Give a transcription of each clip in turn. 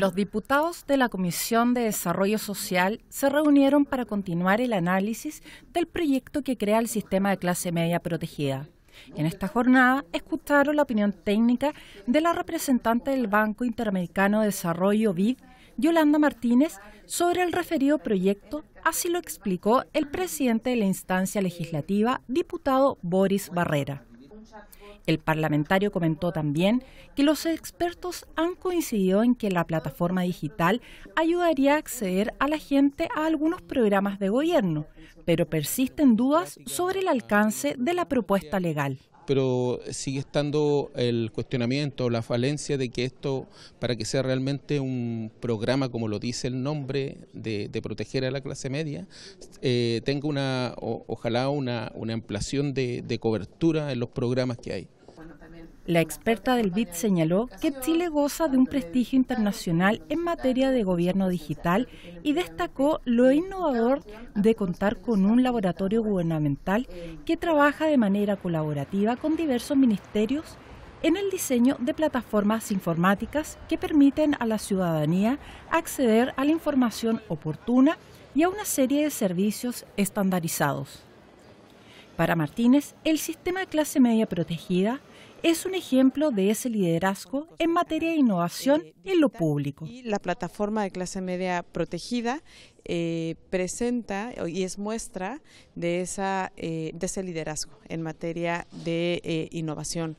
Los diputados de la Comisión de Desarrollo Social se reunieron para continuar el análisis del proyecto que crea el sistema de clase media protegida. En esta jornada escucharon la opinión técnica de la representante del Banco Interamericano de Desarrollo BID, Yolanda Martínez, sobre el referido proyecto, así lo explicó el presidente de la instancia legislativa, diputado Boris Barrera. El parlamentario comentó también que los expertos han coincidido en que la plataforma digital ayudaría a acceder a la gente a algunos programas de gobierno, pero persisten dudas sobre el alcance de la propuesta legal pero sigue estando el cuestionamiento, la falencia de que esto, para que sea realmente un programa, como lo dice el nombre, de, proteger a la clase media, eh, tenga una, ojalá una, una ampliación de cobertura en los programas que hay. La experta del BID señaló que Chile goza de un prestigio internacional en materia de gobierno digital y destacó lo innovador de contar con un laboratorio gubernamental que trabaja de manera colaborativa con diversos ministerios en el diseño de plataformas informáticas que permiten a la ciudadanía acceder a la información oportuna y a una serie de servicios estandarizados. Para Martínez, el sistema de clase media protegida es un ejemplo de ese liderazgo en materia de innovación en lo público. la plataforma de clase media protegida eh, presenta y es muestra de, esa, eh, de ese liderazgo en materia de eh, innovación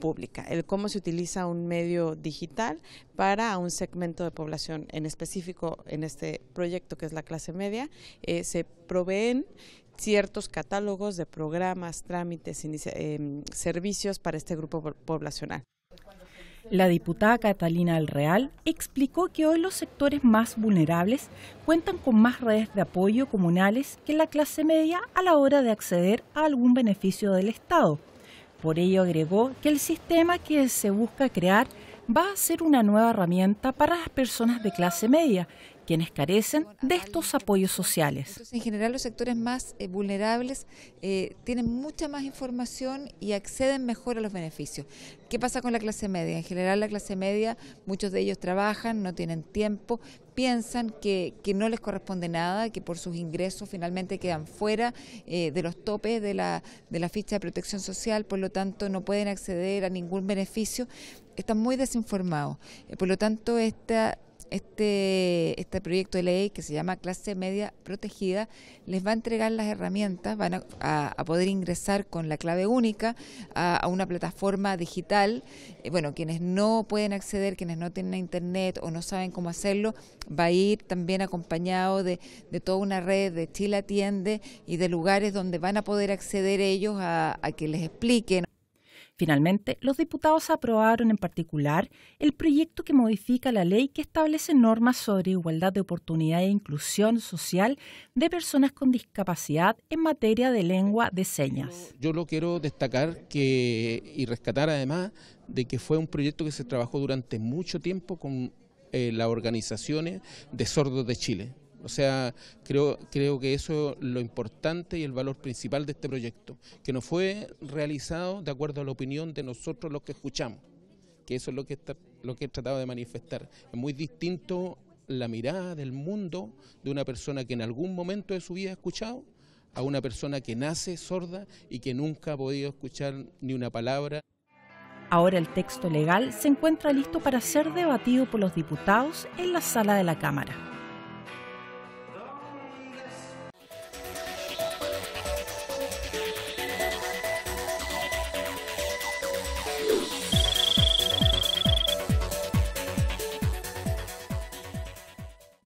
pública, el cómo se utiliza un medio digital para un segmento de población en específico en este proyecto que es la clase media, se proveen ciertos catálogos de programas, trámites, em, servicios para este grupo poblacional. La diputada Catalina del Real explicó que hoy los sectores más vulnerables cuentan con más redes de apoyo comunales que la clase media a la hora de acceder a algún beneficio del Estado. Por ello agregó que el sistema que se busca crear va a ser una nueva herramienta para las personas de clase media quienes carecen de estos apoyos sociales. en general, los sectores más eh, vulnerables eh, tienen mucha más información y acceden mejor a los beneficios. ¿Qué pasa con la clase media? En general, la clase media, muchos de ellos trabajan, no tienen tiempo, piensan que, no les corresponde nada, que por sus ingresos finalmente quedan fuera eh, de los topes de la, de la ficha de protección social, por lo tanto no pueden acceder a ningún beneficio, están muy desinformados. por lo tanto, esta este, este proyecto de ley que se llama Clase Media Protegida, les va a entregar las herramientas, van a, poder ingresar con la clave única a, una plataforma digital. Eh, bueno, quienes no pueden acceder, quienes no tienen internet o no saben cómo hacerlo, va a ir también acompañado de toda una red de Chile Atiende y de lugares donde van a poder acceder ellos a que les expliquen. Finalmente, los diputados aprobaron en particular el proyecto que modifica la ley que establece normas sobre igualdad de oportunidad e inclusión social de personas con discapacidad en materia de lengua de señas. Yo lo quiero destacar y rescatar además de que fue un proyecto que se trabajó durante mucho tiempo con eh, las organizaciones de sordos de Chile. O sea, creo, creo que eso es lo importante y el valor principal de este proyecto, que no fue realizado de acuerdo a la opinión de nosotros los que escuchamos, que eso es lo que, está, lo que he tratado de manifestar. Es muy distinto la mirada del mundo de una persona que en algún momento de su vida ha escuchado a una persona que nace sorda y que nunca ha podido escuchar ni una palabra. Ahora el texto legal se encuentra listo para ser debatido por los diputados en la sala de la Cámara.